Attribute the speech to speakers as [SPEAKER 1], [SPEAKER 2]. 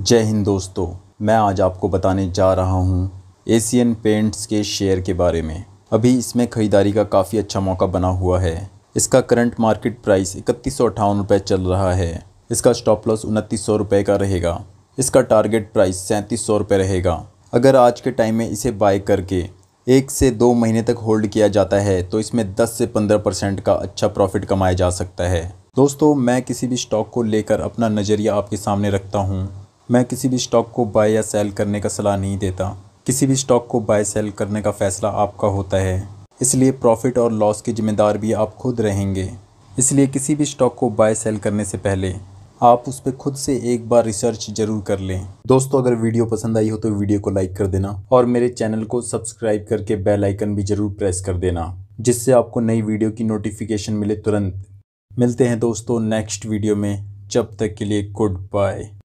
[SPEAKER 1] जय हिंद दोस्तों मैं आज आपको बताने जा रहा हूँ एशियन पेंट्स के शेयर के बारे में अभी इसमें ख़रीदारी का काफ़ी अच्छा मौका बना हुआ है इसका करंट मार्केट प्राइस इकतीस सौ चल रहा है इसका स्टॉप लॉस उनतीस सौ का रहेगा इसका टारगेट प्राइस सैंतीस सौ रहेगा अगर आज के टाइम में इसे बाय करके एक से दो महीने तक होल्ड किया जाता है तो इसमें 10 से 15 परसेंट का अच्छा प्रॉफिट कमाया जा सकता है दोस्तों मैं किसी भी स्टॉक को लेकर अपना नज़रिया आपके सामने रखता हूँ मैं किसी भी स्टॉक को बाय या सेल करने का सलाह नहीं देता किसी भी स्टॉक को बाय सेल करने का फैसला आपका होता है इसलिए प्रॉफिट और लॉस के जिम्मेदार भी आप खुद रहेंगे इसलिए किसी भी स्टॉक को बाय सेल करने से पहले आप उस पर खुद से एक बार रिसर्च जरूर कर लें
[SPEAKER 2] दोस्तों अगर वीडियो पसंद आई हो तो वीडियो को लाइक कर देना
[SPEAKER 1] और मेरे चैनल को सब्सक्राइब करके बेल आइकन भी जरूर प्रेस कर देना जिससे आपको नई वीडियो की नोटिफिकेशन मिले तुरंत मिलते हैं दोस्तों नेक्स्ट वीडियो में जब तक के लिए गुड बाय